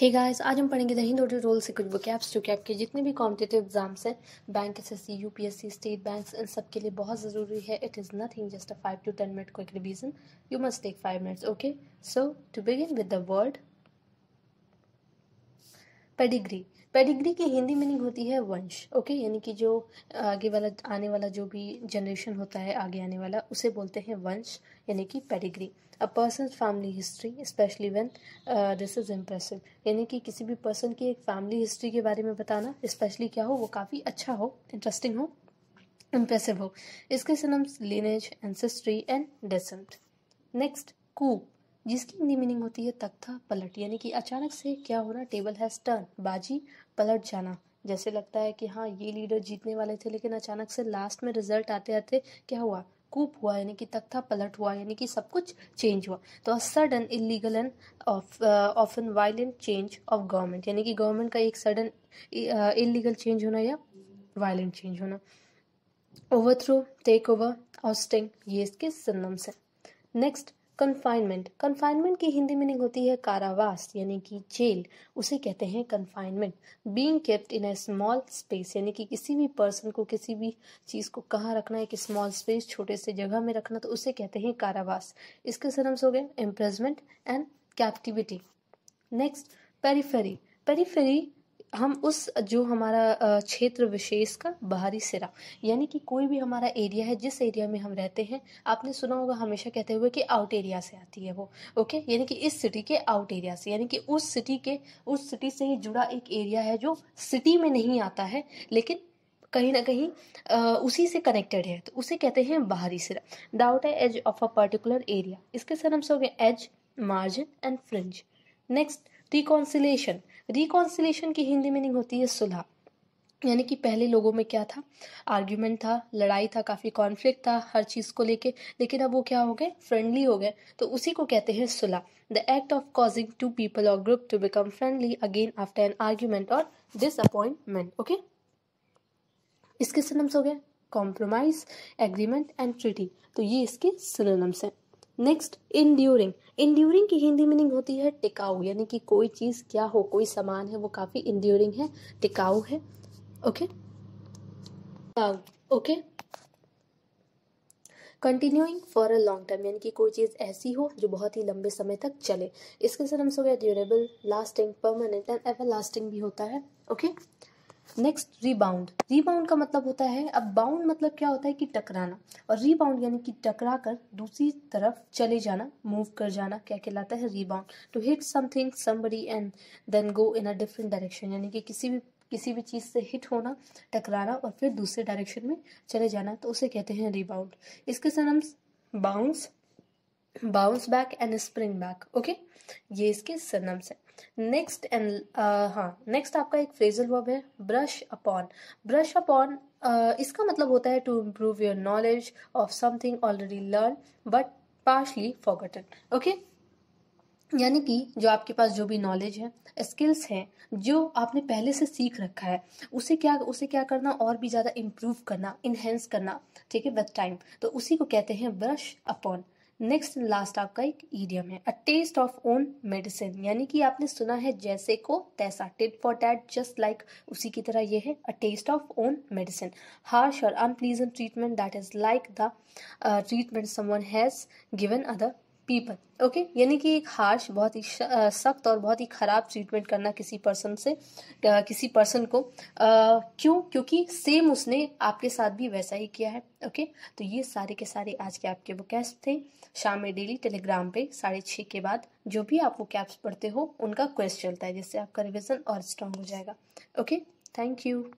हे hey guys आज हम पढ़ेंगे द हिंद होटल रोल से कुछ बुकैप्स जो कि आपके जितने भी कॉम्पिटेटिव एग्जाम्स हैं bank S S C U P S C state bank इन सब के लिए बहुत ज़रूरी है it is nothing just a five to ten minute quick revision you must take five minutes okay so to begin with the word pedigree pedigree की Hindi meaning होती है वंश ओके यानी कि जो आगे वाला आने वाला जो भी जनरेशन होता है आगे आने वाला उसे बोलते हैं वंश यानी कि pedigree a person family history specially when this is impressive यानी कि किसी भी पर्सन की एक फैमिली हिस्ट्री के बारे में बताना स्पेशली क्या हो वो काफ़ी अच्छा हो इंटरेस्टिंग हो इम्प्रेसिव हो इसके synonyms lineage ancestry and descent next coup जिसकी हिंदी मीनिंग होती है तख्ता पलट यानी कि अचानक से क्या होना टेबल हैज टर्न बाजी पलट जाना जैसे लगता है कि हाँ ये लीडर जीतने वाले थे लेकिन अचानक से लास्ट में रिजल्ट आते आते क्या हुआ कूप हुआ यानी कि तख्ता पलट हुआ यानी कि सब कुछ चेंज हुआ तो sudden illegal and of an violent change of government यानी कि गवर्नमेंट का एक सडन इलीगल चेंज होना या वायलेंट चेंज होना overthrow take over ousting ये इसके सिनम्स हैं नेक्स्ट कन्फाइनमेंट कन्फाइनमेंट की हिंदी मीनिंग होती है कारावास यानी कि जेल उसे कहते हैं confinement being kept in a small space यानी कि किसी भी पर्सन को किसी भी चीज़ को कहाँ रखना एक स्मॉल स्पेस छोटे से जगह में रखना तो उसे कहते हैं कारावास इसके सरम्स हो गए imprisonment and captivity next periphery periphery हम उस जो हमारा क्षेत्र विशेष का बाहरी सिरा यानी कि कोई भी हमारा एरिया है जिस एरिया में हम रहते हैं आपने सुना होगा हमेशा कहते हुए कि आउट एरिया से आती है वो ओके यानी कि इस सिटी के आउट एरिया से यानी कि उस सिटी के उस सिटी से ही जुड़ा एक एरिया है जो सिटी में नहीं आता है लेकिन कहीं ना कहीं आ, उसी से कनेक्टेड है तो उसे कहते हैं बाहरी सिरा the outer edge of a particular area इसके सर हम so edge margin and fringe next reconciliation reconciliation की हिंदी मीनिंग होती है सुलह यानी कि पहले लोगों में क्या था आर्ग्यूमेंट था लड़ाई था काफ़ी कॉन्फ्लिक्ट था हर चीज़ को लेके लेकिन अब वो क्या हो गए फ्रेंडली हो गए तो उसी को कहते हैं सुलह the act of causing two people और group to become friendly again after an argument और डिसअपॉइंटमेंट ओके इसके सिनम्स हो गए कॉम्प्रोमाइज एग्रीमेंट एंड ट्रिटी तो ये इसके सिनम्स हैं नेक्स्ट इन ड्यूरिंग इंड्यूरिंग की हिंदी मीनिंग होती है टिकाऊ यानी कि कोई चीज़ क्या हो कोई सामान है वो काफ़ी इंड्यूरिंग है टिकाऊ है okay okay continuing for a long term यानी कि कोई चीज़ ऐसी हो जो बहुत ही लंबे समय तक चले इसके सर हम हो गया durable lasting permanent and everlasting भी होता है okay okay? Next rebound rebound का मतलब होता है अब बाउंड मतलब क्या होता है कि टकराना और रीबाउंड यानी कि टकरा कर दूसरी तरफ चले जाना मूव कर जाना क्या कहलाता है rebound to hit something somebody and then go in a different direction यानी कि किसी भी किसी भी चीज़ से हिट होना टकराना और फिर दूसरे डायरेक्शन में चले जाना तो उसे कहते हैं रीबाउंड इसके हम bounce bounce back and spring back okay ये इसके सनम्स है नेक्स्ट एंड हाँ नेक्स्ट आपका एक फ्रेजल वर्ब है ब्रश अपॉन ब्रश अपॉन इसका मतलब होता है to improve your knowledge of something already learn but partially forgotten okay यानी कि जो आपके पास जो भी नॉलेज है स्किल्स हैं जो आपने पहले से सीख रखा है उसे क्या उसे क्या करना और भी ज़्यादा इम्प्रूव करना इन्हेंस करना ठीक है विद टाइम तो उसी को कहते हैं ब्रश अपॉन नेक्स्ट लास्ट आपका एक ईडियम है a taste of own medicine यानी कि आपने सुना है जैसे को तैसा tit for tat just like उसी की तरह ये है a taste of own medicine harsh और unpleasant treatment that is like the treatment someone has given other people okay यानी कि एक हार्श बहुत ही सख्त और बहुत ही ख़राब ट्रीटमेंट करना किसी पर्सन से किसी पर्सन को क्यों क्योंकि सेम उसने आपके साथ भी वैसा ही किया है ओके तो ये सारे के सारे आज के आपके वो कैप्स थे शाम में डेली टेलीग्राम पे साढ़े छः के बाद जो भी आप वो कैप्स पढ़ते हो उनका क्वेश्चन चलता है जिससे आपका रिविज़न और स्ट्रांग हो जाएगा ओके थैंक यू